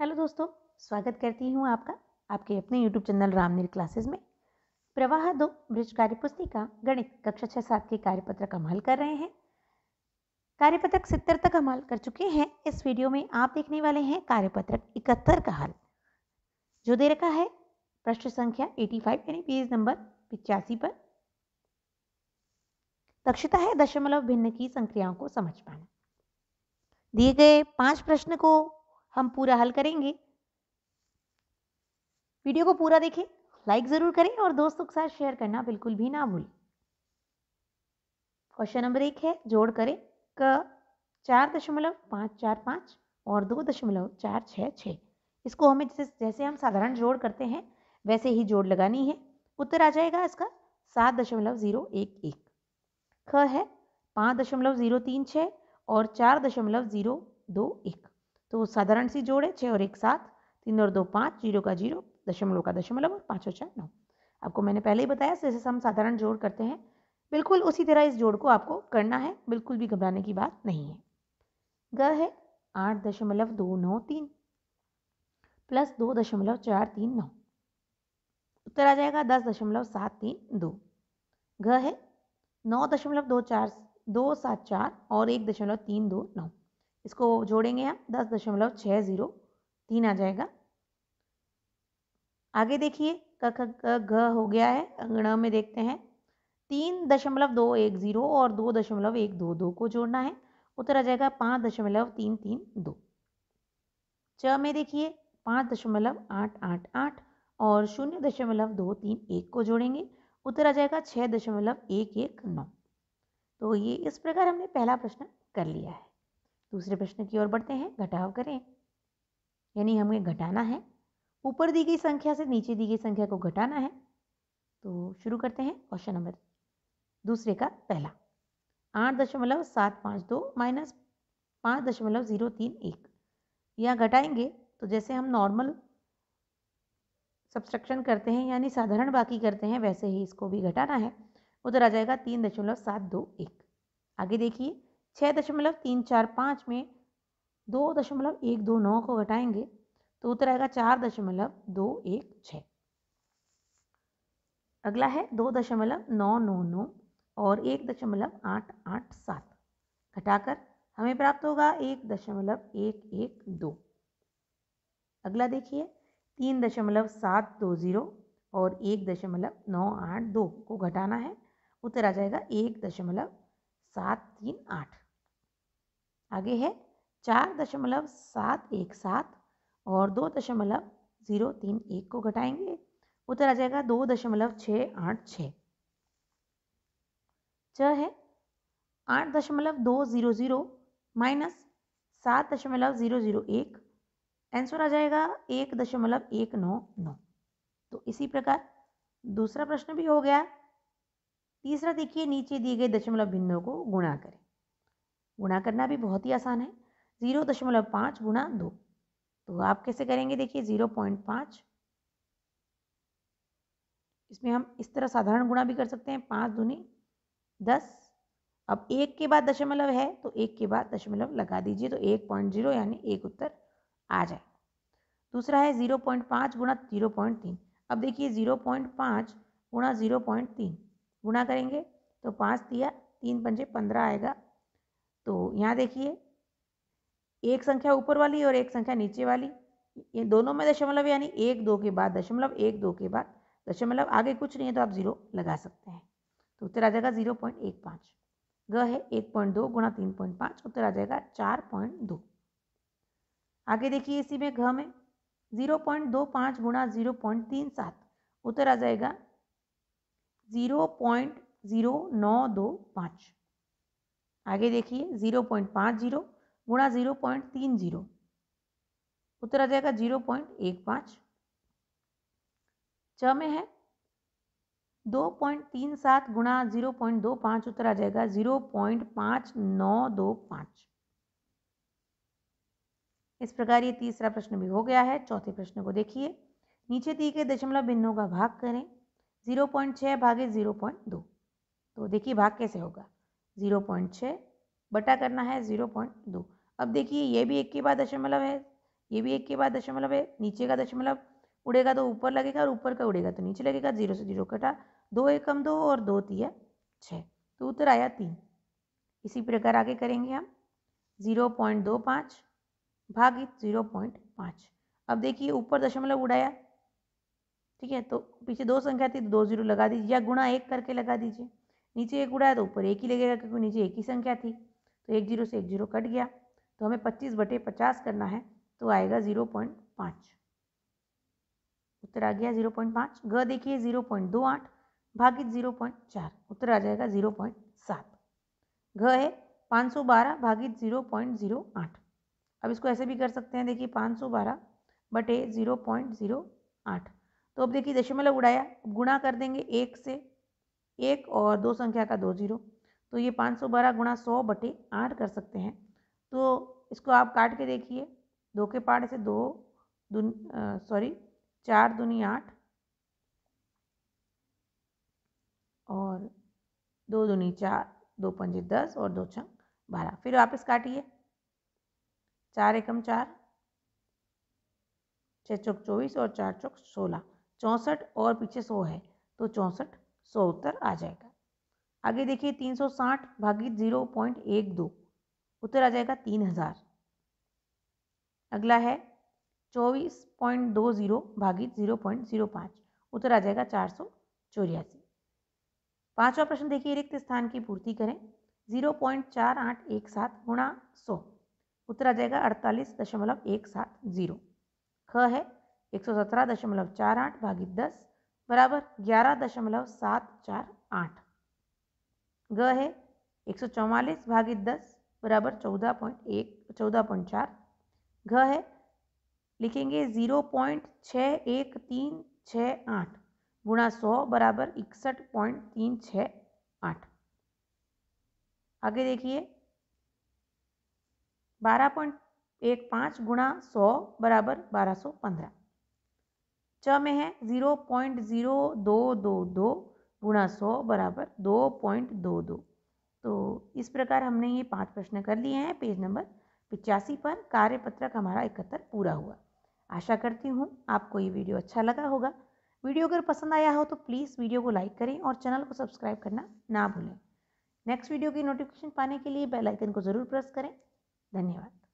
hello दोस्तों स्वागत करती हूँ आपका आपके अपने यूट्यूब चैनल रामनील क्लासेस में प्रवाह दो ब्रिज कार्यपुस्तिका गणित कक्षा छः सात के कार्यपत्रक का हल कर रहे हैं कार्यपत्रक सितर तक हम हल कर चुके हैं इस वीडियो में आप देखने वाले हैं कार्यपत्रक इकहत्तर का हल जो दे रखा है प्रश्न संख्या 85 यानी पेज नंबर पिचासी पर दक्षता है दशमलव भिन्न की संक्रियाओं को समझ पाना दिए गए पांच प्रश्न को हम पूरा हल करेंगे वीडियो को पूरा देखें लाइक ज़रूर करें और दोस्तों के साथ शेयर करना बिल्कुल भी ना भूलें क्वेश्चन नंबर एक है जोड़ करें क चार दशमलव पाँच चार पाँच और दो दशमलव चार छः छः इसको हमें जैसे जैसे हम साधारण जोड़ करते हैं वैसे ही जोड़ लगानी है उत्तर आ जाएगा इसका सात दशमलव ज़ीरो एक एक ख है पाँच दशमलव ज़ीरो तीन छः और चार दशमलव ज़ीरो दो एक तो साधारण सी जोड़ है छः और एक सात तीन और दो पाँच जीरो का जीरो दशमलव का दशमलव और पाँच और चार नौ आपको मैंने पहले ही बताया जैसे तो हम साधारण जोड़ करते हैं बिल्कुल उसी तरह इस जोड़ को आपको करना है बिल्कुल भी घबराने की बात नहीं है ग है आठ दशमलव दो नौ तीन प्लस दो दशमलव चार तीन नौ उत्तर आ जाएगा दस दशमलव सात तीन दो घ है नौ दशमलव दो चार दो सात चार और एक दशमलव तीन दो नौ इसको जोड़ेंगे हम दस दशमलव छः ज़ीरो तीन आ जाएगा आगे देखिए क ख घ हो गया है ण में देखते हैं तीन दशमलव दो एक ज़ीरो और दो दशमलव एक दो दो को जोड़ना है उत्तर आ जाएगा पाँच दशमलव तीन तीन दो च में देखिए पाँच दशमलव आठ आठ आठ और शून्य दशमलव दो तीन एक को जोड़ेंगे उत्तर आ जाएगा छः दशमलव एक एक नौ तो ये इस प्रकार हमने पहला प्रश्न कर लिया है दूसरे प्रश्न की ओर बढ़ते हैं घटाव करें यानी हमें घटाना है ऊपर दी गई संख्या से नीचे दी गई संख्या को घटाना है तो शुरू करते हैं क्वेश्चन नंबर दूसरे का पहला आठ दशमलव सात पाँच दो माइनस पाँच दशमलव ज़ीरो तीन एक या घटाएंगे तो जैसे हम नॉर्मल सब्सट्रक्शन करते हैं यानी साधारण बाकी करते हैं वैसे ही इसको भी घटाना है उधर आ जाएगा तीन दशमलव सात दो एक आगे देखिए छः दशमलव तीन चार पाँच में दो दशमलव एक दो नौ को घटाएंगे तो उत्तर आएगा चार दशमलव दो एक छः अगला है दो दशमलव नौ नौ नौ और एक दशमलव आठ आठ सात घटाकर हमें प्राप्त होगा एक दशमलव एक एक दो अगला देखिए तीन दशमलव सात दो ज़ीरो और एक दशमलव नौ आठ दो को घटाना है उत्तर आ जाएगा एक दशमलव सात तीन आठ आगे है चार दशमलव सात एक सात और दो दशमलव ज़ीरो तीन एक को घटाएंगे उत्तर आ जाएगा दो दशमलव छः आठ छः है आठ दशमलव दो ज़ीरो ज़ीरो माइनस सात दशमलव ज़ीरो ज़ीरो एक आंसर आ जाएगा एक दशमलव एक नौ नौ तो इसी प्रकार दूसरा प्रश्न भी हो गया तीसरा देखिए नीचे दिए गए दशमलव बिंदुओं को गुणा करें गुणा करना भी बहुत ही आसान है ज़ीरो दशमलव पाँच गुणा दो तो आप कैसे करेंगे देखिए ज़ीरो पॉइंट पाँच इसमें हम इस तरह साधारण गुणा भी कर सकते हैं पाँच दूनी दस अब एक के बाद दशमलव है तो एक के बाद दशमलव लगा दीजिए तो एक पॉइंट जीरो यानी एक उत्तर आ जाए दूसरा है ज़ीरो पॉइंट पाँच गुणा जीरो पॉइंट तीन अब देखिए ज़ीरो पॉइंट पाँच गुणा ज़ीरो पॉइंट तीन गुणा करेंगे तो पाँच दिया तीन पंजे पंद्रह आएगा तो यहाँ देखिए एक संख्या ऊपर वाली और एक संख्या नीचे वाली ये दोनों में दशमलव यानी एक दो के बाद दशमलव एक दो के बाद दशमलव आगे कुछ नहीं है तो आप ज़ीरो लगा सकते हैं तो उत्तर आ जाएगा ज़ीरो पॉइंट एक पाँच ग है एक पॉइंट दो गुणा तीन पॉइंट पाँच उत्तर आ जाएगा चार पॉइंट दो आगे देखिए इसी में घ में ज़ीरो पॉइंट दो पाँच गुणा ज़ीरो पॉइंट तीन सात उत्तर आ जाएगा ज़ीरो पॉइंट ज़ीरो नौ दो पाँच आगे देखिए जीरो पॉइंट पाँच जीरो गुणा जीरो पॉइंट तीन जीरो उत्तर आ जाएगा जीरो पॉइंट एक पाँच छ में है दो पॉइंट तीन सात गुणा जीरो पॉइंट दो पाँच उत्तर आ जाएगा जीरो पॉइंट पाँच नौ दो पाँच इस प्रकार ये तीसरा प्रश्न भी हो गया है चौथे प्रश्न को देखिए नीचे दिए गए दशमलव बिंदुओं का भाग करें जीरो पॉइंट छः भागे जीरो पॉइंट दो तो देखिए भाग कैसे होगा ज़ीरो पॉइंट छः बटा करना है ज़ीरो पॉइंट दो अब देखिए ये भी एक के बाद दशमलव है ये भी एक के बाद दशमलव है नीचे का दशमलव उड़ेगा तो ऊपर लगेगा और ऊपर का उड़ेगा तो नीचे लगेगा जीरो से जीरो कटा दो कम दो और दो तीया छः तो उत्तर आया तीन इसी प्रकार आगे करेंगे हम ज़ीरो पॉइंट दो पाँच भागित ज़ीरो पॉइंट पाँच अब देखिए ऊपर दशमलव उड़ाया ठीक है तो पीछे दो संख्या थी तो दो जीरो लगा दीजिए या गुणा एक करके लगा दीजिए नीचे एक उड़ाया तो ऊपर एक ही लगेगा क्योंकि नीचे एक ही संख्या थी तो एक जीरो से एक जीरो कट गया तो हमें पच्चीस बटे पचास करना है तो आएगा ज़ीरो पॉइंट पाँच उत्तर आ गया ज़ीरो पॉइंट पाँच ग देखिए ज़ीरो पॉइंट दो आठ भागित ज़ीरो पॉइंट चार उत्तर आ जाएगा ज़ीरो पॉइंट सात घ है पाँच सौ बारह भागित ज़ीरो पॉइंट ज़ीरो आठ अब इसको ऐसे भी कर सकते हैं देखिए पाँच सौ बारह बटे ज़ीरो पॉइंट ज़ीरो आठ तो अब देखिए दशमलव उड़ाया गुणा कर देंगे एक से एक और दो संख्या का दो जीरो तो ये पाँच सौ बारह गुणा सौ बटे आठ कर सकते हैं तो इसको आप काट के देखिए दो के पहाड़ से दो सॉरी चार दुनी आठ और दो दूनी चार दो पंजे दस और दो छः बारह फिर वापस काटिए चार एकम चार छः चौक चौबीस और चार चौक सोलह चौंसठ और पीछे सौ है तो चौंसठ सौ उत्तर आ जाएगा आगे देखिए 360 भागी जीरो पॉइंट एक दो उत्तर आ जाएगा तीन हजार अगला है चौबीस पॉइंट दो जीरो जीरो पॉइंट जीरो पाँच उत्तर आ जाएगा चार सौ चौरासी पाँचवा प्रश्न देखिए रिक्त स्थान की पूर्ति करें जीरो पॉइंट चार आठ एक सात गुणा सौ उत्तर आ जाएगा अड़तालीस दशमलव एक सात जीरो ख है एक सौ सत्रह दशमलव चार आठ भागी दस बराबर ग्यारह दशमलव सात चार आठ ग है एक सौ चौवालीस भागित दस बराबर चौदह पॉइंट एक चौदह पॉइंट चार घ है लिखेंगे ज़ीरो पॉइंट छः एक तीन छः आठ गुणा सौ बराबर इकसठ पॉइंट तीन छः आठ आगे देखिए बारह पॉइंट एक पाँच गुणा सौ बराबर बारह सौ पंद्रह च में है ज़ीरो पॉइंट ज़ीरो दो दो दो गुणा सौ बराबर दो पॉइंट दो दो तो इस प्रकार हमने ये पांच प्रश्न कर लिए हैं पेज नंबर पिचासी पर कार्यपत्रक हमारा इकहत्तर पूरा हुआ आशा करती हूँ आपको ये वीडियो अच्छा लगा होगा वीडियो अगर पसंद आया हो तो प्लीज़ वीडियो को लाइक करें और चैनल को सब्सक्राइब करना ना भूलें नेक्स्ट वीडियो की नोटिफिकेशन पाने के लिए बेल आइकन को ज़रूर प्रेस करें धन्यवाद